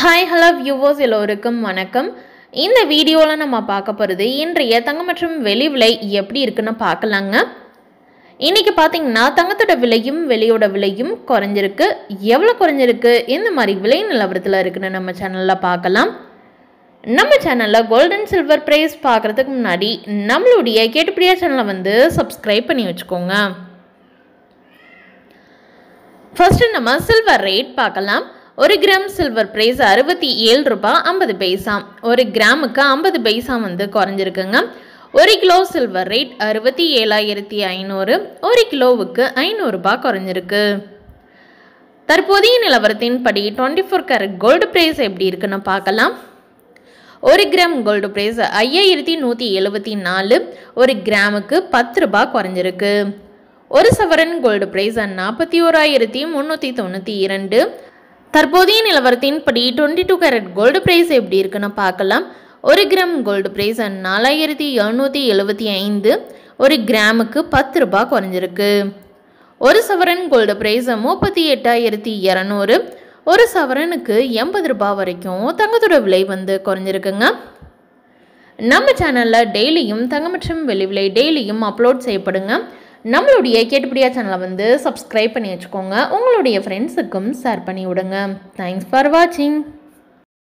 hi hello viewers எல்லோருக்கும் வணக்கம் இந்த வீடியோவில் நம்ம பார்க்க போகிறது இன்றைய தங்கம் மற்றும் வெளி விலை எப்படி இருக்குன்னு பார்க்கலாங்க இன்றைக்கி பார்த்தீங்கன்னா தங்கத்தோட விலையும் வெளியோட விலையும் குறைஞ்சிருக்கு எவ்வளோ குறைஞ்சிருக்கு இந்த மாதிரி விலை நிலவரத்தில் இருக்குன்னு நம்ம சேனலில் பார்க்கலாம் நம்ம சேனலில் கோல்டன் சில்வர் ப்ரைஸ் பார்க்குறதுக்கு முன்னாடி நம்மளுடைய கேட்டுப்படியா சேனலை வந்து சப்ஸ்கிரைப் பண்ணி வச்சுக்கோங்க ஃபஸ்ட்டு நம்ம சில்வர் ரேட் பார்க்கலாம் ஒரு கிராம் சில்வர் ப்ரைஸ் அறுபத்தி ஏழு ரூபாய் ஐம்பது பைசா ஒரு கிராமுக்கு ஐம்பது பைசா வந்து குறைஞ்சிருக்குங்க ஒரு கிலோ சில்வர் ரேட் அறுபத்தி ஏழாயிரத்தி ஐநூறு ஒரு கிலோவுக்கு ஐநூறுரூபா குறைஞ்சிருக்கு தற்போதைய படி twenty four carat gold price எப்படி இருக்குன்னு பார்க்கலாம் ஒரு கிராம் கோல்டு ப்ரைஸ் ஐயாயிரத்தி நூற்றி எழுபத்தி நாலு ஒரு கிராமுக்கு பத்து ரூபா குறைஞ்சிருக்கு ஒரு சவரன் கோல்டு பிரைஸ் நாற்பத்தி ஓராயிரத்தி முந்நூற்றி தொண்ணூற்றி இரண்டு தற்போதைய நிலவரத்தின்படி twenty two carat gold price எப்படி இருக்குன்னு பார்க்கலாம் ஒரு கிராம் கோல்டு பிரைஸ் நாலாயிரத்தி எழுநூற்றி எழுபத்தி ஐந்து ஒரு கிராமுக்கு பத்து ரூபாய் குறைஞ்சிருக்கு ஒரு சவரன் கோல்டு பிரைஸ் முப்பத்தி எட்டாயிரத்தி இரநூறு ஒரு சவரனுக்கு எண்பது ரூபாய் வரைக்கும் தங்கத்தோட விலை வந்து குறைஞ்சிருக்குங்க நம்ம சேனலில் டெய்லியும் தங்கம் மற்றும் வெளி விலை டெய்லியும் அப்லோட் செய்யப்படுங்க நம்மளுடைய கேட்டுப்படியா சேனலை வந்து சப்ஸ்கிரைப் பண்ணி வச்சுக்கோங்க உங்களுடைய ஃப்ரெண்ட்ஸுக்கும் ஷேர் பண்ணி விடுங்க தேங்க்ஸ் ஃபார் வாட்சிங்